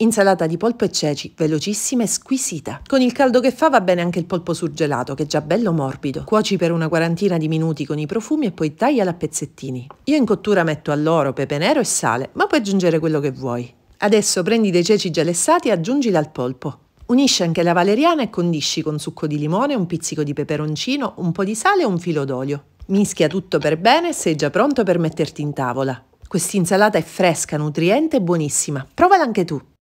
Insalata di polpo e ceci, velocissima e squisita. Con il caldo che fa va bene anche il polpo surgelato, che è già bello morbido. Cuoci per una quarantina di minuti con i profumi e poi tagliala a pezzettini. Io in cottura metto alloro, pepe nero e sale, ma puoi aggiungere quello che vuoi. Adesso prendi dei ceci già lessati e aggiungili al polpo. Unisci anche la valeriana e condisci con succo di limone, un pizzico di peperoncino, un po' di sale e un filo d'olio. Mischia tutto per bene e sei già pronto per metterti in tavola. Quest'insalata è fresca, nutriente e buonissima. Provala anche tu!